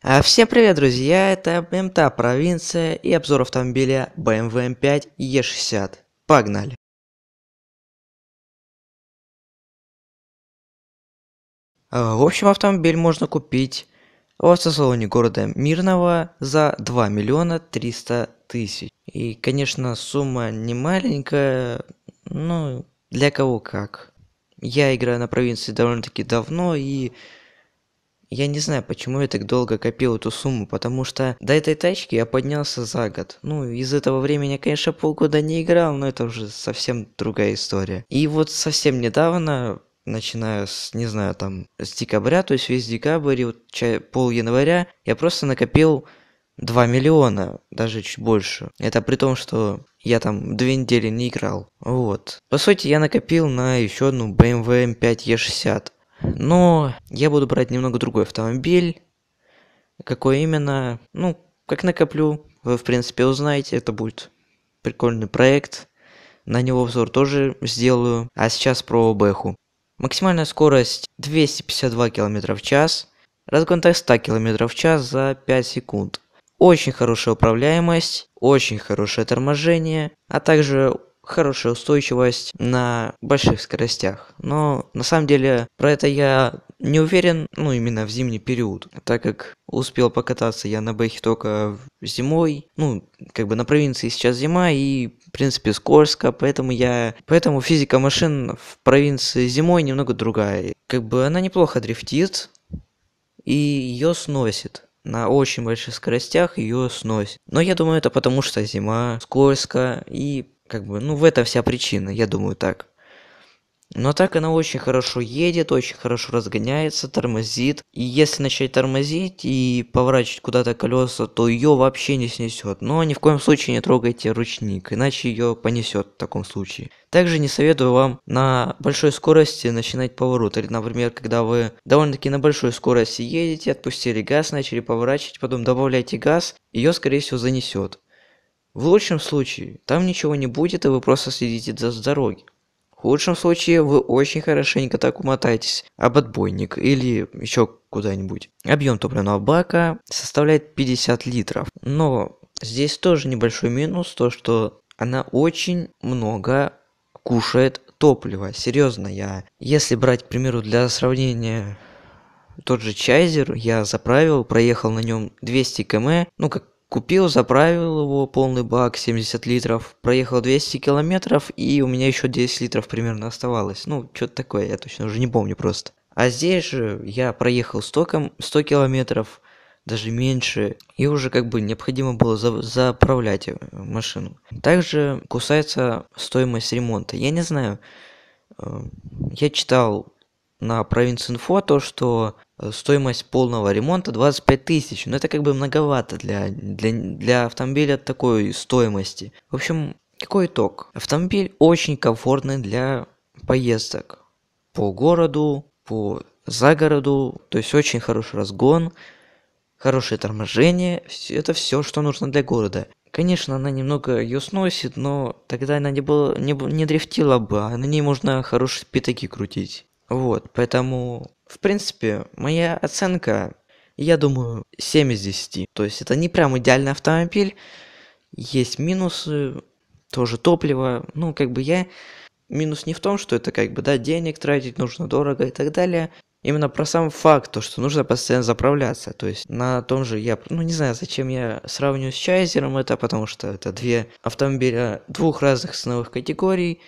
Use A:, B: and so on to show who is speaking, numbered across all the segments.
A: А всем привет, друзья, это МТА Провинция и обзор автомобиля BMW M5 E60. Погнали! А, в общем, автомобиль можно купить в автосалоне города Мирного за 2 миллиона 300 тысяч. И, конечно, сумма не маленькая, ну, для кого как. Я играю на провинции довольно-таки давно и я не знаю, почему я так долго копил эту сумму, потому что до этой тачки я поднялся за год. Ну, из этого времени конечно, полгода не играл, но это уже совсем другая история. И вот совсем недавно начиная с, не знаю, там, с декабря, то есть весь декабрь и вот пол января, я просто накопил 2 миллиона, даже чуть больше. Это при том, что я там две недели не играл. Вот. По сути, я накопил на еще одну BMW M5 E60. Но я буду брать немного другой автомобиль. Какой именно? Ну, как накоплю, вы, в принципе, узнаете. Это будет прикольный проект. На него обзор тоже сделаю. А сейчас про Бэху. Максимальная скорость 252 км в час. Разгон так 100 км в час за 5 секунд. Очень хорошая управляемость, очень хорошее торможение, а также хорошая устойчивость на больших скоростях. Но на самом деле про это я не уверен, ну именно в зимний период, так как успел покататься я на бэхе только зимой, ну как бы на провинции сейчас зима и в принципе скользко, поэтому я, поэтому физика машин в провинции зимой немного другая. Как бы она неплохо дрифтит и ее сносит на очень больших скоростях ее сносит. Но я думаю, это потому что зима, скользко и как бы, ну, в это вся причина, я думаю так. Но так она очень хорошо едет, очень хорошо разгоняется, тормозит. И если начать тормозить и поворачивать куда-то колеса, то ее вообще не снесет. Но ни в коем случае не трогайте ручник, иначе ее понесет в таком случае. Также не советую вам на большой скорости начинать поворот. Или, например, когда вы довольно-таки на большой скорости едете, отпустили газ, начали поворачивать, потом добавляете газ, ее, скорее всего, занесет. В лучшем случае, там ничего не будет, и вы просто следите за дороги. В худшем случае, вы очень хорошенько так умотаетесь об отбойник или еще куда-нибудь. Объем топливного бака составляет 50 литров. Но здесь тоже небольшой минус, то что она очень много кушает топлива. Серьезно, я... Если брать, к примеру, для сравнения тот же чайзер, я заправил, проехал на нем 200 км, ну как Купил, заправил его полный бак, 70 литров, проехал 200 километров, и у меня еще 10 литров примерно оставалось. Ну, что-то такое, я точно уже не помню просто. А здесь же я проехал 100, 100 километров, даже меньше, и уже как бы необходимо было за заправлять э, машину. Также кусается стоимость ремонта. Я не знаю, э, я читал на провинции инфо то, что Э, стоимость полного ремонта 25 тысяч. Но ну, это как бы многовато для, для, для автомобиля такой стоимости. В общем, какой итог? Автомобиль очень комфортный для поездок по городу, по загороду. То есть очень хороший разгон, хорошее торможение. Это все, что нужно для города. Конечно, она немного ее сносит, но тогда она не, была, не, не дрифтила бы, а на ней можно хорошие пятаки крутить. Вот, поэтому в принципе, моя оценка, я думаю, 7 из 10. То есть это не прям идеальный автомобиль. Есть минусы, тоже топливо. Ну, как бы я... Минус не в том, что это как бы, да, денег тратить нужно дорого и так далее. Именно про сам факт, то, что нужно постоянно заправляться. То есть на том же я, ну не знаю, зачем я сравниваю с Чайзером это, потому что это две автомобиля двух разных ценовых категорий.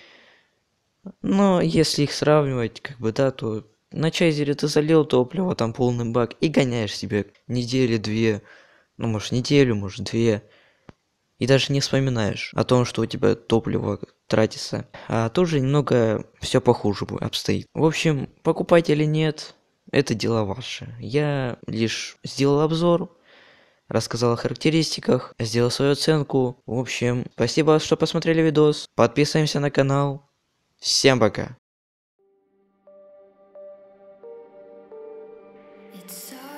A: Но если их сравнивать, как бы, да, то на чайзере ты залил топливо, там полный бак, и гоняешь себе недели две, ну, может, неделю, может, две, и даже не вспоминаешь о том, что у тебя топливо тратится. А тоже немного все похуже обстоит. В общем, покупать или нет, это дело ваше. Я лишь сделал обзор, рассказал о характеристиках, сделал свою оценку. В общем, спасибо, что посмотрели видос. Подписываемся на канал. Всем пока! so